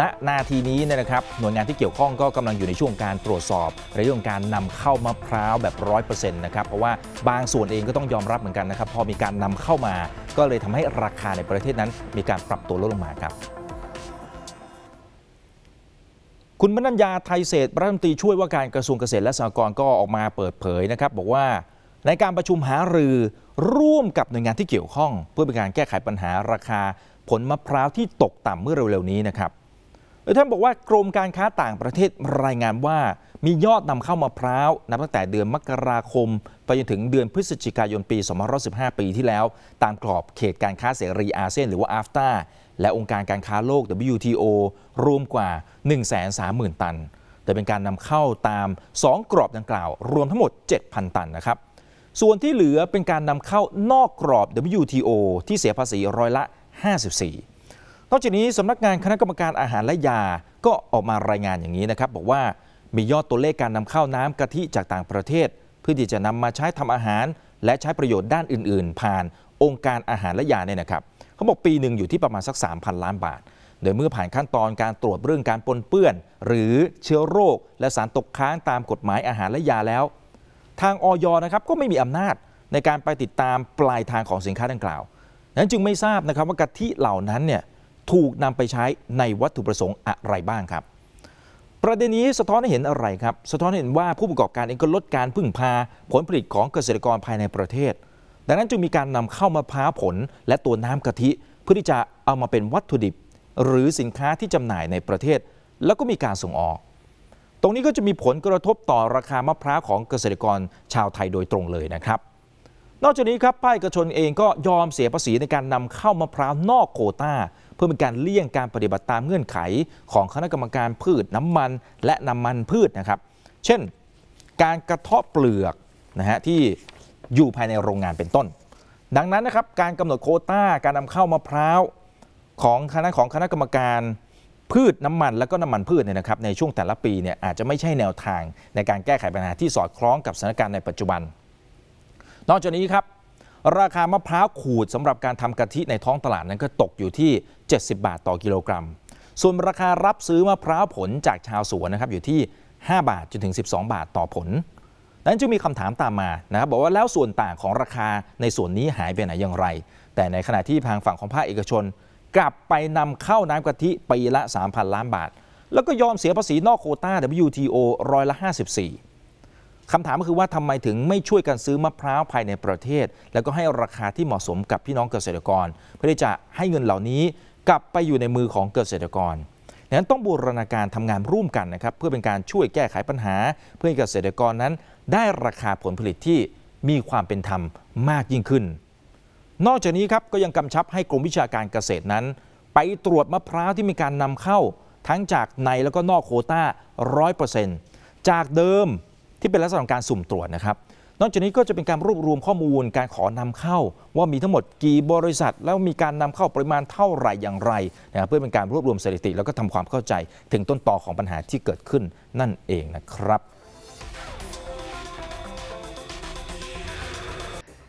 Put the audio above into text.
ณนาทีนี้นะครับหน่วยงานที่เกี่ยวข้องก็กำลังอยู่ในช่วงการตรวจสอบเรื่องการนำเข้ามะพร้าวแบบร้อยเปอร์เซ็นต์นะครับเพราะว่าบางส่วนเองก็ต้องยอมรับเหมือนกันนะครับพอมีการนำเข้ามาก็เลยทำให้ราคาในประเทศนั้นมีการปรับตัวลดลงมาครับ คุณมนัญญาไทยเศษรัฐมนตรีช่วยว่าการกระทรวงเกษตรและสหกรณ์ก็ออกมาเปิดเผยนะครับ บอกว่าในการประชุมหารือร่วมกับหน่วยงานที่เกี่ยวข้อง เพื่อเป็นการแก้ไขปัญหาราคาผลมะพร้าวที่ตกต่ำเมื่อเร็วๆนี้นะครับท่านบอกว่ากรมการค้าต่างประเทศรายงานว่ามียอดนำเข้ามะพร้าวนับตั้งแต่เดือนมกราคม ไปจนถึงเดือนพฤศจิกายนปี 2515 ปีที่แล้วตามกรอบเขตการค้าเสรีอาเซียนหรือว่าอาฟตาและองค์การการค้าโลก WTO รวมกว่า 130,000 ตัน แต่เป็นการนำเข้าตาม 2 กรอบดังกล่าว รวมทั้งหมด 7,000 ตันนะครับส่วนที่เหลือเป็นการนำเข้านอกกรอบ WTO ที่เสียภาษีร้อยละ 54นอกจากนี้สำนักงานคณะกรรมการอาหารและยาก็ออกมารายงานอย่างนี้นะครับ บอกว่ามียอดตัวเลขการนำเข้าน้ำกะทิจากต่างประเทศ เพื่อที่จะนำมาใช้ทำอาหารและใช้ประโยชน์ด้านอื่นๆ ผ่านองค์การอาหารและยาเนี่ยนะครับเขาบอกปีหนึ่งอยู่ที่ประมาณสัก 3,000 ล้านบาท โดยเมื่อผ่านขั้นตอนการตรวจเรื่องการปนเปื้อน หรือเชื้อโรค และสารตกค้างตามกฎหมายอาหารและยาแล้ว ทางออยนะครับก็ไม่มีอำนาจในการไปติดตามปลายทางของสินค้าดังกล่าว นั้นจึงไม่ทราบนะครับว่ากะทิเหล่านั้นเนี่ยถูกนำไปใช้ในวัตถุประสงค์อะไรบ้างครับ ประเด็นนี้สะท้อนให้เห็นอะไรครับ สะท้อนเห็นว่าผู้ประกอบการเองก็ลดการพึ่งพาผลผลิตของเกษตรกรภายในประเทศ ดังนั้นจึงมีการนำเข้ามะพร้าวผลและตัวน้ำกะทิ เพื่อที่จะเอามาเป็นวัตถุดิบ หรือสินค้าที่จำหน่ายในประเทศ แล้วก็มีการส่งออก ตรงนี้ก็จะมีผลกระทบต่อราคามะพร้าวของเกษตรกรชาวไทยโดยตรงเลยนะครับ นอกจากนี้ครับป้ายกระชนเองก็ยอมเสียภาษีในการนำเข้ามะพร้าวนอกโคตา้าเพื่อเป็นการเลี่ยงการปฏิบัติตามเงื่อนไขของคณะกรรมการพืชน้ำมัน และน้ามันพืชนะครับ เช่นการกระเทาะเปลือกนะฮะที่อยู่ภายในโรงงานเป็นต้น ดังนั้นนะครับการกำหนดโคต้าการนำเข้ามะพร้าวของคณะของคณะกรรมการพืชน้ำมันและก็น้ำมันพืชเนี่ยนะครับ ในช่วงแต่ละปีเนี่ยอาจจะไม่ใช่แนวทางในการแก้ไขปัญหาที่สอดคล้องกับสถานการณ์ในปัจจุบันนอกจากนี้ครับราคามะพร้าวขูดสำหรับการทำกะทิในท้องตลาดนั้นก็ตกอยู่ที่ 70 บาทต่อกิโลกรัม ส่วนราคารับซื้อมะพร้าวผลจากชาวสวนนะครับอยู่ที่ 5 บาท จนถึง 12 บาทต่อผล นั้นจึงมีคำถามตามมานะครับบอกว่าแล้วส่วนต่างของราคาในส่วนนี้หายไปไหนอย่างไร แต่ในขณะที่ทางฝั่งของภาคเอกชนกลับไปนำเข้าน้ำกะทิปีละ 3,000ล้านบาท แล้วก็ยอมเสียภาษีนอกโคต้า WTO ร้อยละ 54คำถามก็คือว่าทำไมถึงไม่ช่วยกันซื้อมะพร้าวภายในประเทศ แล้วก็ให้ราคาที่เหมาะสมกับพี่น้องเกษตรกร เพื่อที่จะให้เงินเหล่านี้กลับไปอยู่ในมือของเกษตรกรดังนั้นต้องบูรณาการทำงานร่วมกันนะครับ เพื่อเป็นการช่วยแก้ไขปัญหา เพื่อให้เกษตรกรนั้นได้ราคาผลผลิตที่มีความเป็นธรรมมากยิ่งขึ้น นอกจากนี้ครับก็ยังกำชับให้กรมวิชาการเกษตรนั้น ไปตรวจมะพร้าวที่มีการนำเข้า ทั้งจากในแล้วก็นอกโคต้า100%จากเดิมที่เป็นลักษณะของการสุ่มตรวจนะครับ นอกจากนี้ก็จะเป็นการรวบรวมข้อมูลการขอนำเข้า ว่ามีทั้งหมดกี่บริษัท แล้วมีการนำเข้าปริมาณเท่าไหร่อย่างไรนะรเพื่อเป็นการรวบรวมสถิติ แล้วก็ทำความเข้าใจถึงต้นตอของปัญหาที่เกิดขึ้นนั่นเองนะครับ